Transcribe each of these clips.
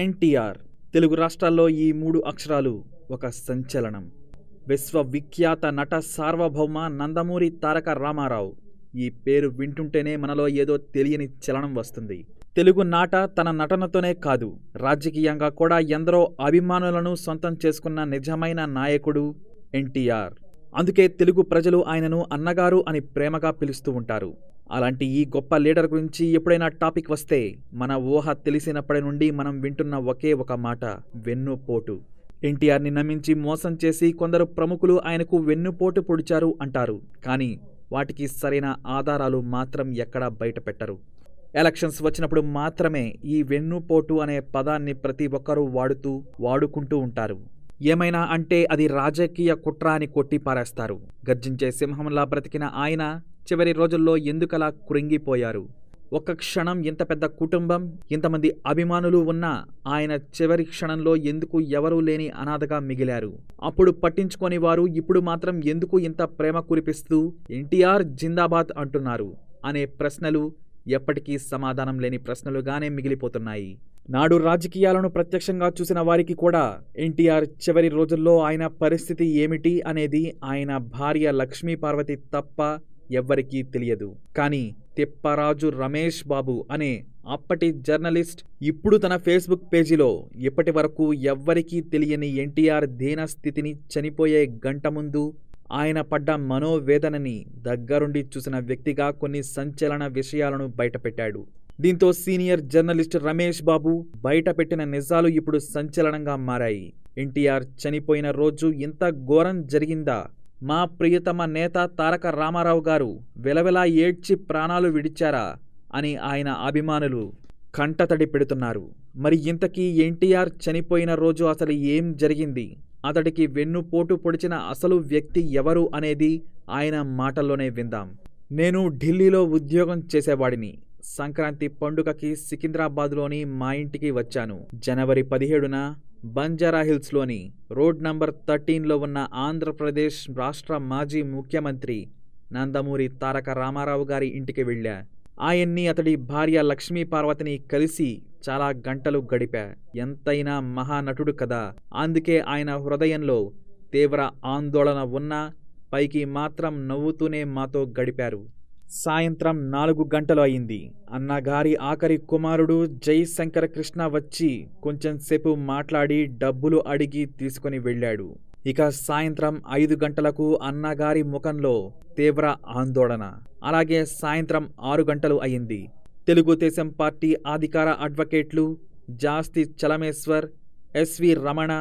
ఎన్టీఆర్ తెలుగు రాష్ట్రాల్లో ఈ మూడు అక్షరాలు ఒక సంచలనం విశ్వవిఖ్యాత నట సార్వభౌమ నందమూరి తారక రామారావు ఈ పేరు వింటుంటేనే మనలో ఏదో తెలియని చలనం వస్తుంది తెలుగు నాట తన నటనతోనే కాదు రాజకీయంగా కూడా ఎందరో అభిమానులను సొంతం చేసుకున్న నిజమైన నాయకుడు ఎన్టీఆర్ అందుకే తెలుగు ప్రజలు ఆయనను అన్నగారు అని ప్రేమగా పిలుస్తూ ఉంటారు అలాంటి ఈ గొప్ప లీడర్ గురించి ఎప్పుడైనా టాపిక్ వస్తే మన ఊహ తెలిసినప్పటి నుండి మనం వింటున్న ఒకే ఒక మాట వెన్నుపోటు ఎన్టీఆర్ని నమ్మించి మోసం చేసి కొందరు ప్రముఖులు ఆయనకు వెన్నుపోటు పొడిచారు అంటారు కానీ వాటికి సరైన ఆధారాలు మాత్రం ఎక్కడా బయటపెట్టరు ఎలక్షన్స్ వచ్చినప్పుడు మాత్రమే ఈ వెన్నుపోటు అనే పదాన్ని ప్రతి ఒక్కరూ వాడుతూ వాడుకుంటూ ఉంటారు ఏమైనా అంటే అది రాజకీయ కుట్ర అని కొట్టి పారేస్తారు గర్జించే సింహంలా బ్రతికిన ఆయన చివరి రోజుల్లో ఎందుకలా కృంగిపోయారు ఒక్క క్షణం ఇంత పెద్ద కుటుంబం ఇంతమంది అభిమానులు ఉన్నా ఆయన చివరి క్షణంలో ఎందుకు ఎవరూ లేని అనాథగా మిగిలారు అప్పుడు పట్టించుకొని వారు ఇప్పుడు మాత్రం ఎందుకు ఇంత ప్రేమ కురిపిస్తూ ఎన్టీఆర్ జిందాబాద్ అంటున్నారు అనే ప్రశ్నలు ఎప్పటికీ సమాధానం లేని ప్రశ్నలుగానే మిగిలిపోతున్నాయి నాడు రాజకీయాలను ప్రత్యక్షంగా చూసిన వారికి కూడా ఎన్టీఆర్ చివరి రోజుల్లో ఆయన పరిస్థితి ఏమిటి అనేది ఆయన భార్య లక్ష్మీ పార్వతి తప్ప ఎవ్వరికీ తెలియదు కానీ తిప్పరాజు రమేష్ బాబు అనే అప్పటి జర్నలిస్ట్ ఇప్పుడు తన ఫేస్బుక్ పేజీలో ఇప్పటి వరకు ఎవ్వరికీ తెలియని ఎన్టీఆర్ దీనస్థితిని చనిపోయే గంట ముందు ఆయన పడ్డ మనోవేదనని దగ్గరుండి చూసిన వ్యక్తిగా కొన్ని సంచలన విషయాలను బయటపెట్టాడు దీంతో సీనియర్ జర్నలిస్ట్ రమేష్ బాబు బయటపెట్టిన నిజాలు ఇప్పుడు సంచలనంగా మారాయి ఎన్టీఆర్ చనిపోయిన రోజు ఇంత ఘోరం జరిగిందా మా ప్రియతమ నేత తారక రామారావు గారు వెలవెలా ఏడ్చి ప్రాణాలు విడిచారా అని ఆయన అభిమానులు కంటతడి పెడుతున్నారు మరి ఇంతకీ ఎన్టీఆర్ చనిపోయిన రోజు అసలు ఏం జరిగింది అతడికి వెన్నుపోటు పొడిచిన అసలు వ్యక్తి ఎవరు అనేది ఆయన మాటల్లోనే విందాం నేను ఢిల్లీలో ఉద్యోగం చేసేవాడిని సంక్రాంతి పండుగకి సికింద్రాబాద్లోని మా ఇంటికి వచ్చాను జనవరి పదిహేడున బంజారాహిల్స్లోని రోడ్ నంబర్ థర్టీన్లో ఉన్న ఆంధ్రప్రదేశ్ రాష్ట్ర మాజీ ముఖ్యమంత్రి నందమూరి తారక రామారావు గారి ఇంటికి వెళ్ళా ఆయన్ని అతడి భార్య లక్ష్మీ పార్వతిని కలిసి చాలా గంటలు గడిపా ఎంతైనా మహానటుడు కదా అందుకే ఆయన హృదయంలో తీవ్ర ఆందోళన ఉన్నా పైకి మాత్రం నవ్వుతూనే మాతో గడిపారు సాయంత్రం నాలుగు గంటలు అయింది అన్నగారి ఆఖరి కుమారుడు జై శంకర కృష్ణ వచ్చి కొంచెంసేపు మాట్లాడి డబ్బులు అడిగి తీసుకుని వెళ్ళాడు ఇక సాయంత్రం ఐదు గంటలకు అన్నగారి ముఖంలో తీవ్ర ఆందోళన అలాగే సాయంత్రం ఆరు గంటలు అయింది తెలుగుదేశం పార్టీ అధికార అడ్వకేట్లు జాస్తి చలమేశ్వర్ ఎస్వి రమణ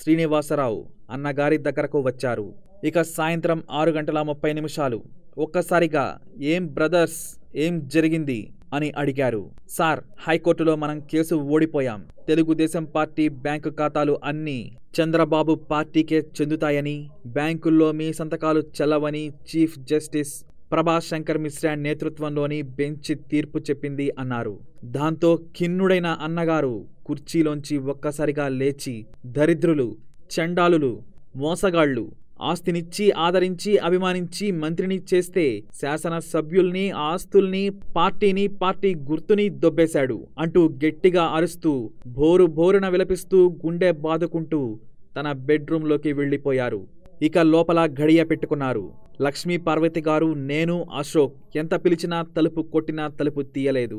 శ్రీనివాసరావు అన్నగారి దగ్గరకు వచ్చారు ఇక సాయంత్రం ఆరు గంటల ముప్పై నిమిషాలు ఒక్కసారిగా ఏం బ్రదర్స్ ఏం జరిగింది అని అడిగారు సార్ హైకోర్టులో మనం కేసు ఓడిపోయాం తెలుగుదేశం పార్టీ బ్యాంకు ఖాతాలు అన్నీ చంద్రబాబు పార్టీకే చెందుతాయని బ్యాంకుల్లో మీ సంతకాలు చెల్లవని చీఫ్ జస్టిస్ ప్రభా శంకర్ మిశ్రా నేతృత్వంలోని బెంచ్ తీర్పు చెప్పింది అన్నారు దాంతో ఖిన్నుడైన అన్నగారు కుర్చీలోంచి ఒక్కసారిగా లేచి దరిద్రులు చండాలులు మోసగాళ్లు ఆస్తినిచ్చి ఆదరించి అభిమానించి మంత్రిని చేస్తే శాసనసభ్యుల్ని ఆస్తుల్ని పార్టీని పార్టీ గుర్తుని దొబ్బేశాడు అంటూ గట్టిగా అరుస్తూ భోరు భోరున విలపిస్తూ గుండె బాదుకుంటూ తన బెడ్రూంలోకి వెళ్ళిపోయారు ఇక లోపల గడియ పెట్టుకున్నారు లక్ష్మీ పార్వతి గారు నేను అశోక్ ఎంత పిలిచినా తలుపు కొట్టినా తలుపు తీయలేదు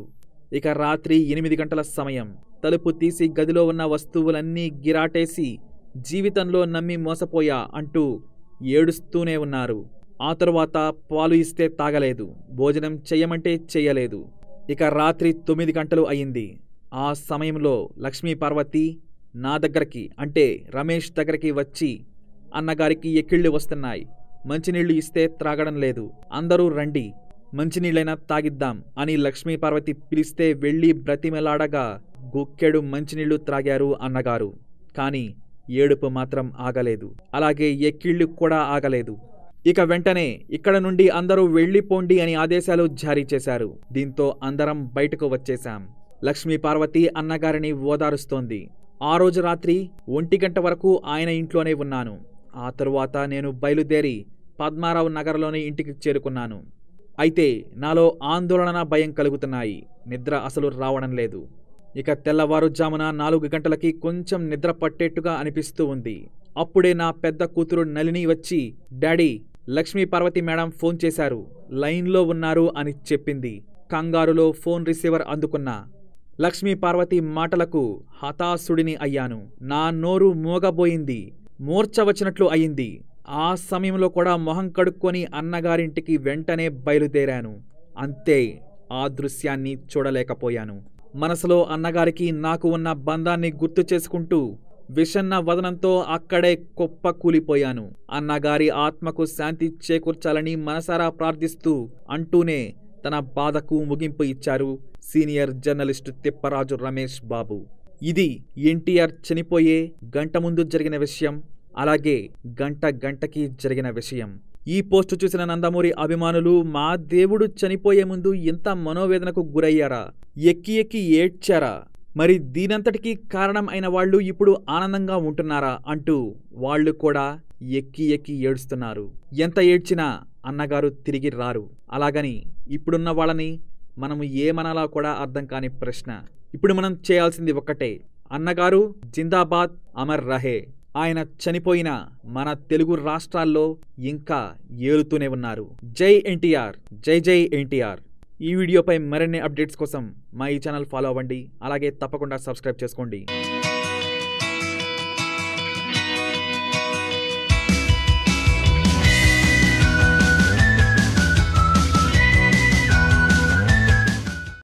ఇక రాత్రి ఎనిమిది గంటల సమయం తలుపు తీసి గదిలో ఉన్న వస్తువులన్నీ గిరాటేసి జీవితంలో నమ్మి మోసపోయా అంటూ ఏడుస్తూనే ఉన్నారు ఆ తరువాత పాలు ఇస్తే తాగలేదు భోజనం చెయ్యమంటే చెయ్యలేదు ఇక రాత్రి తొమ్మిది గంటలు అయింది ఆ సమయంలో లక్ష్మీ పార్వతి నా దగ్గరికి అంటే రమేష్ దగ్గరికి వచ్చి అన్నగారికి ఎక్కిళ్ళు వస్తున్నాయి మంచినీళ్లు ఇస్తే త్రాగడం లేదు అందరూ రండి మంచినీళ్ళైనా తాగిద్దాం అని లక్ష్మీ పార్వతి పిలిస్తే వెళ్ళి బ్రతిమెలాడగా గుక్కెడు మంచినీళ్లు త్రాగారు అన్నగారు కానీ ఏడుపు మాత్రం ఆగలేదు అలాగే ఎక్కిళ్ళు కూడా ఆగలేదు ఇక వెంటనే ఇక్కడ నుండి అందరూ వెళ్ళిపోండి అని ఆదేశాలు జారీ చేశారు దీంతో అందరం బయటకు వచ్చేశాం లక్ష్మీ పార్వతి అన్నగారిని ఓదారుస్తోంది ఆ రోజు రాత్రి ఒంటి గంట వరకు ఆయన ఇంట్లోనే ఉన్నాను ఆ తరువాత నేను బయలుదేరి పద్మారావు నగర్లోని ఇంటికి చేరుకున్నాను అయితే నాలో ఆందోళన భయం కలుగుతున్నాయి నిద్ర అసలు రావడం లేదు ఇక తెల్లవారుజామున నాలుగు గంటలకి కొంచెం నిద్ర పట్టేట్టుగా అనిపిస్తూ ఉంది అప్పుడే నా పెద్ద కూతురు నలిని వచ్చి daddy Lakshmi Parvathi madam phone చేశారు లైన్లో ఉన్నారు అని చెప్పింది కంగారులో ఫోన్ రిసీవర్ అందుకున్నా లక్ష్మీ పార్వతి మాటలకు హతాశుడిని అయ్యాను నా నోరు మూగబోయింది మూర్ఛ వచ్చినట్లు అయింది ఆ సమయంలో కూడా మొహం కడుక్కొని అన్నగారింటికి వెంటనే బయలుదేరాను అంతే ఆ దృశ్యాన్ని చూడలేకపోయాను మనసులో అన్నగారికి నాకు ఉన్న బంధాన్ని గుర్తు చేసుకుంటూ విషన్న వదనంతో అక్కడే కుప్ప కూలిపోయాను అన్నగారి ఆత్మకు శాంతి చేకూర్చాలని మనసారా ప్రార్థిస్తూ అంటూనే తన బాధకు ముగింపు ఇచ్చారు సీనియర్ జర్నలిస్టు తిప్పరాజు రమేష్ బాబు ఇది ఎన్టీఆర్ చనిపోయే గంట ముందు జరిగిన విషయం అలాగే గంట గంటకి జరిగిన విషయం ఈ పోస్టు చూసిన నందమూరి అభిమానులు మా దేవుడు చనిపోయే ముందు ఎంత మనోవేదనకు గురయ్యారా ఎక్కి ఎక్కి ఏడ్చారా మరి దీనంతటికీ కారణం అయిన వాళ్ళు ఇప్పుడు ఆనందంగా ఉంటున్నారా అంటూ వాళ్ళు కూడా ఎక్కి ఎక్కి ఏడుస్తున్నారు ఎంత ఏడ్చినా అన్నగారు తిరిగి రారు అలాగని ఇప్పుడున్న వాళ్ళని మనము ఏమనాలా కూడా అర్థం కాని ప్రశ్న ఇప్పుడు మనం చేయాల్సింది ఒక్కటే అన్నగారు జిందాబాద్ అమర్ రహే ఆయన చనిపోయిన మన తెలుగు రాష్ట్రాల్లో ఇంకా ఏలుతూనే ఉన్నారు జై ఎన్టీఆర్ జై జై ఎన్టీఆర్ ఈ వీడియోపై మరిన్ని అప్డేట్స్ కోసం మా ఈ ఛానల్ ఫాలో అవ్వండి అలాగే తప్పకుండా సబ్స్క్రైబ్ చేసుకోండి